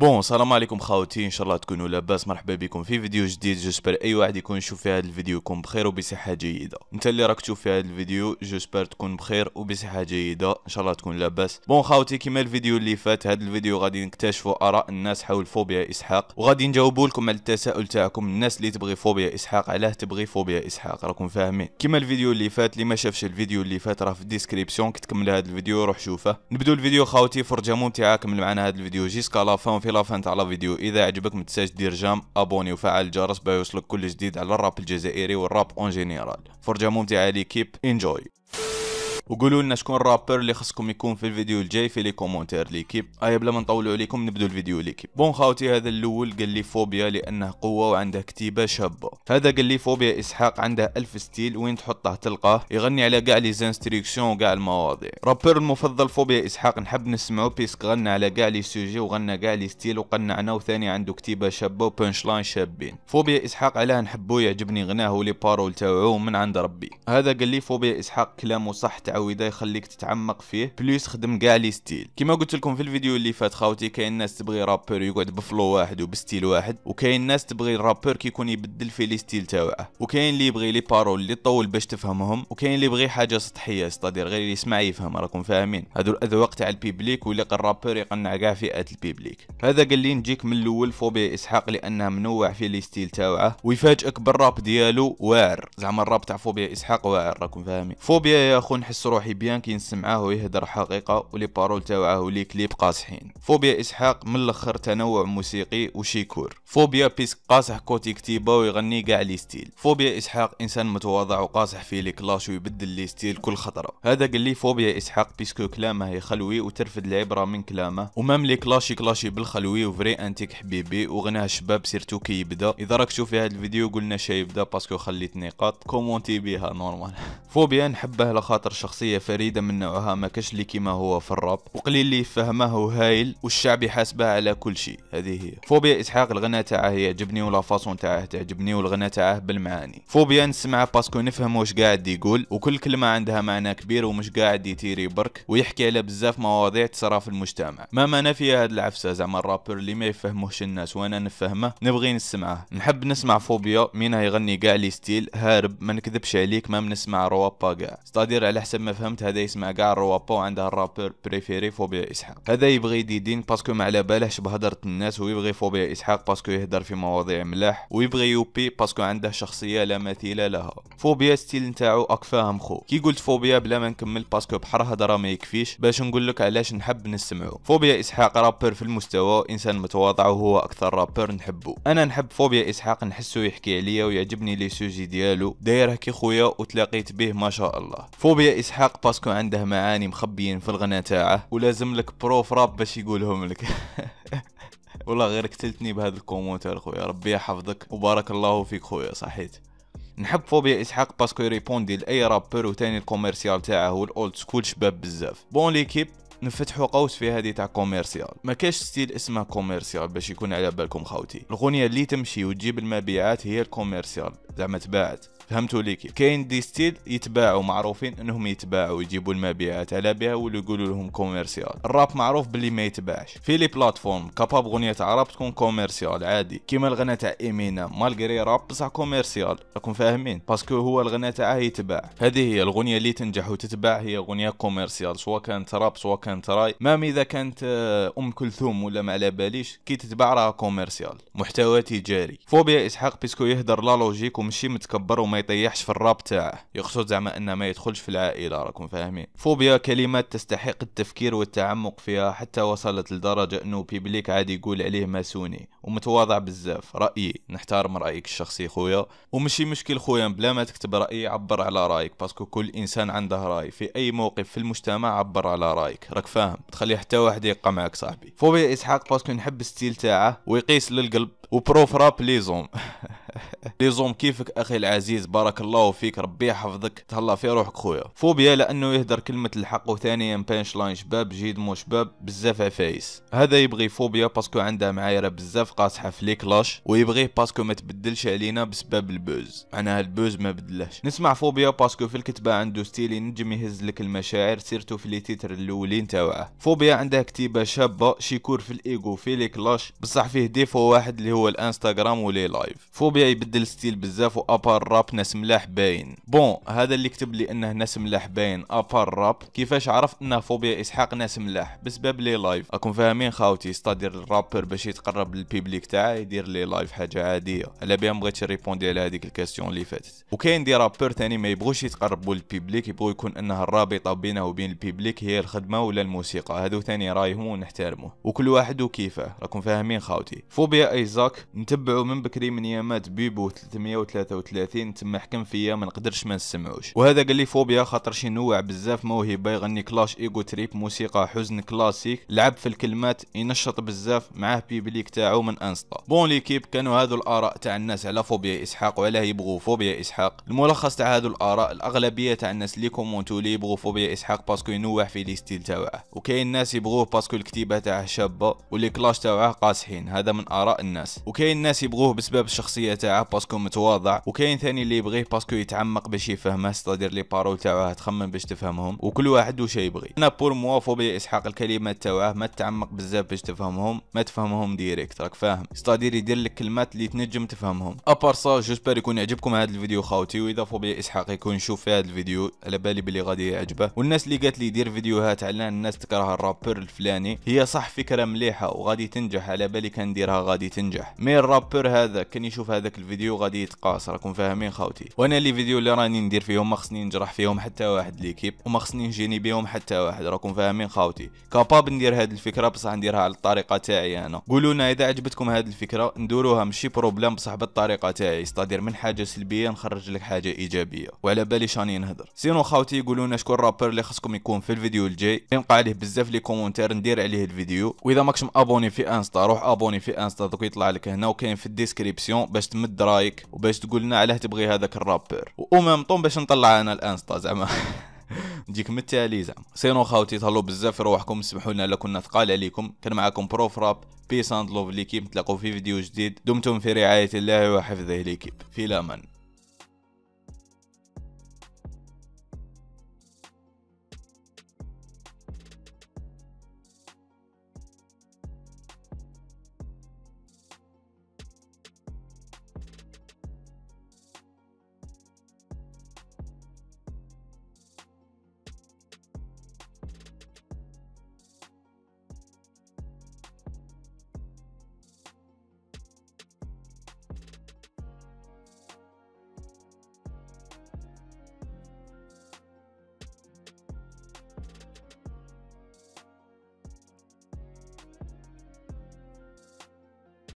بون السلام عليكم خاوتي ان شاء الله تكونوا لاباس مرحبا بكم في فيديو جديد جوسبر اي واحد يكون يشوف في هذا الفيديو يكون بخير وبصحه جيده انت اللي راك تشوف في هذا الفيديو جوسبر تكون بخير وبصحه جيده ان شاء الله تكون لاباس بون خاوتي كما الفيديو اللي فات هذا الفيديو غادي نكتشفوا اراء الناس حول فوبيا اسحاق وغادي نجاوبوا لكم على التساؤل تاعكم الناس اللي تبغي فوبيا اسحاق علاه تبغي فوبيا اسحاق راكم فاهمين كما الفيديو اللي فات اللي ما شافش الفيديو اللي فات راه في الديسكريبسيون كي تكمل هذا الفيديو روح شوفه نبداو الفيديو خاوتي فرجه ممتعه كمل معنا هذا الفيديو جيسكا فان في لافنت على فيديو اذا عجبك ما تنساش دير جام ابوني وفعل الجرس باش يوصلك كل جديد على الراب الجزائري والراب اون جينيرال فرجه ممتعه ليكيب انجوي وقولوا لنا شكون الرابر اللي خصكم يكون في الفيديو الجاي في لي كومونتير ليكيب هيا بلا ما نطولوا عليكم نبداو الفيديو ليكيب بون خاوتي هذا الاول قال لي فوبيا لانه قوه وعنده كتيبه شابه هذا قال لي فوبيا اسحاق عنده الف ستيل وين تحطه تلقاه يغني على كاع لي زانستريكسيون وكاع المواضيع رابر المفضل فوبيا اسحاق نحب نسمعو بيسك غنى على كاع لي سوجي وغنى كاع لي ستيل وقنعنا وثاني عنده كتيبه شابه وبنش لاين شابين فوبيا اسحاق علاه نحبو يعجبني غناه ولي بارول تاعو من عند ربي هذا قال لي فوبيا اسحاق كلامه صح يعوده يخليك تتعمق فيه بلوس خدم كاع لي ستيل كيما قلت لكم في الفيديو اللي فات خاوتي كاين ناس تبغي رابر يقعد بفلو واحد وبستيل واحد وكاين ناس تبغي الرابر كيكون يبدل في لي ستيل تاوعه وكاين اللي يبغي لي بارول اللي طول باش تفهمهم وكاين اللي يبغي حاجه سطحيه ستادير غير اللي يسمع يفهم راكم فاهمين هادو الاذواق تاع البيبليك واللي الرابر يقنع كاع فئات البيبليك هذا قال لي نجيك من الاول فوبيا اسحاق لانها منوع في لي ستيل تاوعه ويفاجئك بالراب ديالو واعر زعما الراب تاع فوبيا اسحاق واعر راكم فاهمين فوبيا يا اخو نحسو روحي بيان كي نسمعاه يهدر حقيقه ولي بارول تاوعه ولي كليب قاصحين فوبيا اسحاق من الاخر تنوع موسيقي وشيكور فوبيا بيس قاصح كوتي كتيبه ويغني كاع لي ستيل فوبيا اسحاق انسان متواضع وقاصح في لي كلاش ويبدل لي ستيل كل خطره هذا قال لي فوبيا اسحاق بيسكو كلامه يخلوي وترفد العبره من كلامه ومام لي كلاشي كلاشي بالخلوي وفري انتيك حبيبي وغناه شباب سيرتو كي يبدا اذا راك تشوف في هذا الفيديو قلنا شي يبدا باسكو خليت نقاط كومونتي بيها نورمال فوبيا نحبه لخاطر شخص شخصية فريدة من نوعها ما كاش لي كيما هو في الراب وقليل اللي فهمه هايل والشعب يحاسبه على كل شيء هذه هي فوبيا اسحاق الغنى تاعه يعجبني ولا فاصون تاعه تعجبني والغناء تاعه بالمعاني فوبيا نسمعه باسكو نفهم واش قاعد يقول وكل كلمة عندها معنى كبير ومش قاعد يتيري برك ويحكي على بزاف مواضيع تصرا في المجتمع ما ما فيها هذا العفسة زعما الرابر اللي ما يفهموش الناس وانا نفهمه نبغي نسمعه نحب نسمع فوبيا مين يغني كاع لي ستيل هارب ما نكذبش عليك ما بنسمع روابا كاع ستادير على حسب ما ما فهمت هذا يسمع كاع الروابو عندها الرابر بريفيري فوبيا اسحاق هذا يبغي يدي باسكو ما على بالهش بهضره الناس ويبغي فوبيا اسحاق باسكو يهضر في مواضيع ملاح ويبغي يوبي باسكو عنده شخصيه لا مثيل لها فوبيا ستيل نتاعو اكفاهم خو كي قلت فوبيا بلا ما نكمل باسكو بحر هضره ما يكفيش باش نقول لك علاش نحب نسمعو فوبيا اسحاق رابر في المستوى انسان متواضع وهو اكثر رابر نحبو انا نحب فوبيا اسحاق نحسو يحكي عليا ويعجبني لي سوجي ديالو دايره كي خويا وتلاقيت به ما شاء الله فوبيا اسحاق باسكو عنده معاني مخبيين في الغناء تاعه ولازم لك بروف راب باش يقولهم لك والله غير قتلتني بهذا الكومنت خويا ربي يحفظك وبارك الله فيك خويا صحيت نحب فوبيا اسحاق باسكو يريبوندي لاي رابر وتاني الكوميرسيال تاعه هو الاولد سكول شباب بزاف بون ليكيب نفتحوا قوس في هذه تاع كوميرسيال ما كاش ستيل اسمها كوميرسيال باش يكون على بالكم خاوتي الاغنيه اللي تمشي وتجيب المبيعات هي الكوميرسيال زعما تباعت فهمتوا لي كيف كاين دي ستيل يتباعوا معروفين انهم يتباعوا يجيبوا المبيعات على بها ولا يقولوا لهم كوميرسيال الراب معروف باللي ما يتباعش في لي بلاتفورم كاباب غنية عرب تكون كوميرسيال عادي كيما الغنى تاع ايمينا مالغري راب بصح كوميرسيال راكم فاهمين باسكو هو الغنى تاعه يتباع هذه هي الغنية اللي تنجح وتتباع هي غنية كوميرسيال سواء كانت راب سواء كانت راي مام اذا كانت آه، ام كلثوم ولا ما على باليش كي تتباع راها كوميرسيال محتوى تجاري فوبيا اسحاق بيسكو يهدر لا لوجيك ومشي متكبر وما يطيحش في الراب تاعه يقصد زعما انه ما يدخلش في العائله راكم فاهمين فوبيا كلمات تستحق التفكير والتعمق فيها حتى وصلت لدرجه انه بيبليك عادي يقول عليه ماسوني ومتواضع بزاف رايي نحترم رايك الشخصي خويا ومشي مشكل خويا بلا ما تكتب رايي عبر على رايك باسكو كل انسان عنده راي في اي موقف في المجتمع عبر على رايك راك فاهم تخلي حتى واحد يقع معك صاحبي فوبيا اسحاق باسكو نحب الستيل تاعه ويقيس للقلب وبروف راب ليزوم لي زوم كيفك اخي العزيز بارك الله فيك ربي يحفظك تهلا في روحك خويا فوبيا لانه يهدر كلمه الحق وثانيا بانش لاين شباب جيد مو شباب بزاف عفايس هذا يبغي فوبيا باسكو عندها معايره بزاف قاصحه في لي كلاش ويبغيه باسكو ما تبدلش علينا بسبب البوز معناها البوز ما بدلهش نسمع فوبيا باسكو في الكتابه عنده ستيل ينجم يهز لك المشاعر سيرتو في لي تيتر الاولين تاوعه فوبيا عندها كتيبه شابه شيكور في الايجو في لي كلاش بصح فيه ديفو واحد اللي هو الانستغرام ولي لايف فوبيا يبدل موديل ستيل بزاف وابار راب ناس ملاح باين بون هذا اللي كتب لي انه ناس ملاح باين ابار راب كيفاش عرفت انه فوبيا اسحاق ناس ملاح بسبب لي لايف راكم فاهمين خاوتي استادير الرابر باش يتقرب للبيبليك تاعه يدير لي لايف حاجه عاديه على بها مبغيتش ريبوندي على هذيك الكاستيون اللي فاتت وكاين دي رابر تاني ما يبغوش يتقربوا للبيبليك يبغوا يكون انها الرابطه بينه وبين البيبليك هي الخدمه ولا الموسيقى هذو ثاني رايهم ونحترمه وكل واحد وكيفه راكم فاهمين خاوتي فوبيا ايزاك نتبعوا من بكري من يامات بيبو 1333 تما حكم فيا ما نقدرش ما نسمعوش وهذا قال لي فوبيا خاطر شي نوع بزاف موهبه يغني كلاش ايجو تريب موسيقى حزن كلاسيك لعب في الكلمات ينشط بزاف معاه بيبليك تاعو من انستا بون ليكيب كانوا هادو الاراء تاع الناس على فوبيا اسحاق وعلاه يبغوا فوبيا اسحاق الملخص تاع هادو الاراء الاغلبيه تاع الناس اللي كومونتو لي يبغوا فوبيا اسحاق باسكو ينوع في لي ستيل تاعه وكاين ناس يبغوه باسكو الكتيبه تاعه شابه واللي كلاش تاعه قاسحين هذا من اراء الناس وكاين ناس يبغوه بسبب الشخصيه تاعه باسكو متواضع وكاين ثاني اللي يبغيه باسكو يتعمق باش يفهمه ستادير لي بارول تاعه تخمم باش تفهمهم وكل واحد وش يبغي انا بور موافو فوبيا اسحاق الكلمات تاعه ما تعمق بزاف باش تفهمهم ما تفهمهم ديريكت راك فاهم ستادير يدير لك كلمات اللي تنجم تفهمهم ابار سا جوسبر يكون يعجبكم هذا الفيديو خاوتي واذا فوبيا اسحاق يكون يشوف في هذا الفيديو على بالي بلي غادي يعجبه والناس اللي قالت لي دير فيديوهات على الناس تكره الرابر الفلاني هي صح فكره مليحه وغادي تنجح على بالي ديرها غادي تنجح مي الرابر هذا كان يشوف هذاك الفيديو الفيديو غادي يتقاص راكم فاهمين خاوتي وانا لي فيديو اللي راني ندير فيهم ما خصني نجرح فيهم حتى واحد ليكيب وما خصني نجيني بهم حتى واحد راكم فاهمين خاوتي كاباب ندير هاد الفكره بصح نديرها على الطريقه تاعي انا قولوا لنا اذا عجبتكم هاد الفكره نديروها ماشي بروبليم بصح بالطريقه تاعي استادير من حاجه سلبيه نخرج لك حاجه ايجابيه وعلى بالي شاني نهضر سينو خاوتي قولوا لنا شكون الرابر اللي خصكم يكون في الفيديو الجاي يبقى عليه بزاف لي كومونتير ندير عليه الفيديو واذا ماكش مابوني في انستا روح ابوني في انستا دوك يطلع لك هنا وكاين في الديسكريبسيون باش تمد رايك وباش تقول لنا علاه تبغي هذاك الرابر وامام طون باش نطلع انا الانستا زعما نجيك من التالي زعما سينو خاوتي تهلاو بزاف روحكم سمحوا لنا كنا ثقال عليكم كان معاكم بروف راب بيس اند لوف ليكيب نتلاقوا في فيديو جديد دمتم في رعايه الله وحفظه ليكيب في الامان